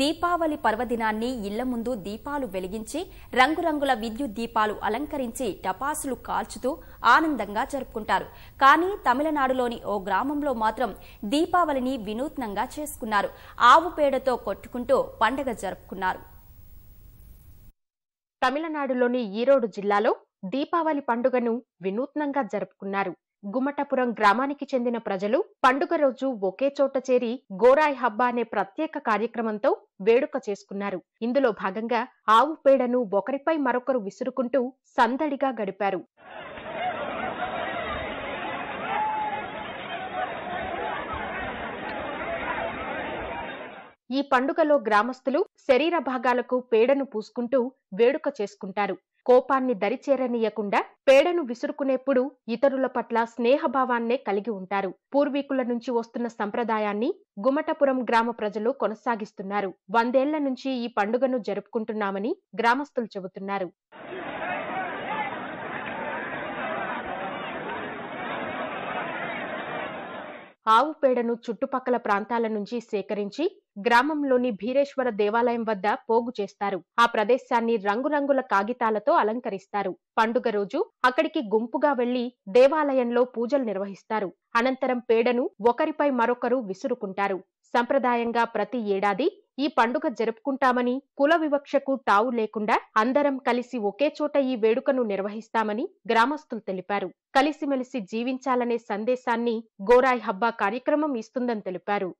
దీపావళి పర్వదినాన్ని ఇళ్ల ముందు దీపాలు వెలిగించి రంగురంగుల విద్యుత్ దీపాలు అలంకరించి టపాసులు కాల్చుతూ ఆనందంగా జరుపుకుంటారు కానీ తమిళనాడులోని ఓ గ్రామంలో మాత్రం దీపావళిని వినూత్నంగా చేసుకున్నారు ఆవు పేడతో కొట్టుకుంటూ పండగ జరుపుకున్నారు తమిళనాడులోని ఈరోడు జిల్లాలో దీపావళి పండుగను వినూత్నంగా జరుపుకున్నారు గుమ్మటపురం గ్రామానికి చెందిన ప్రజలు పండుగ రోజు ఒకే చోట చేరి గోరాయ్ హబ్బా అనే ప్రత్యేక కార్యక్రమంతో వేడుక చేసుకున్నారు ఇందులో భాగంగా ఆవు పేడను ఒకరిపై మరొకరు విసురుకుంటూ సందడిగా గడిపారు ఈ పండుగలో గ్రామస్తులు శరీర భాగాలకు పేడను పూసుకుంటూ వేడుక చేసుకుంటారు కోపాన్ని దరిచేరనీయకుండా పేడను విసురుకునేప్పుడు ఇతరుల పట్ల స్నేహభావాన్నే కలిగి ఉంటారు పూర్వీకుల నుంచి వస్తున్న సంప్రదాయాన్ని గుమటపురం గ్రామ ప్రజలు కొనసాగిస్తున్నారు వందేళ్ల నుంచి ఈ పండుగను జరుపుకుంటున్నామని గ్రామస్తులు చెబుతున్నారు ఆవు పేడను చుట్టుపక్కల ప్రాంతాల నుంచి సేకరించి గ్రామంలోని భీరేశ్వర దేవాలయం వద్ద పోగు చేస్తారు ఆ ప్రదేశాన్ని రంగురంగుల కాగితాలతో అలంకరిస్తారు పండుగ రోజు అక్కడికి గుంపుగా వెళ్లి దేవాలయంలో పూజలు నిర్వహిస్తారు అనంతరం పేడను ఒకరిపై మరొకరు విసురుకుంటారు సంప్రదాయంగా ప్రతి ఏడాది ఈ పండుగ జరుపుకుంటామని కుల వివక్షకు తావు లేకుండా అందరం కలిసి ఒకే చోట ఈ వేడుకను నిర్వహిస్తామని గ్రామస్తులు తెలిపారు కలిసిమెలిసి జీవించాలనే సందేశాన్ని గోరాయ్ హబ్బా కార్యక్రమం ఇస్తుందని తెలిపారు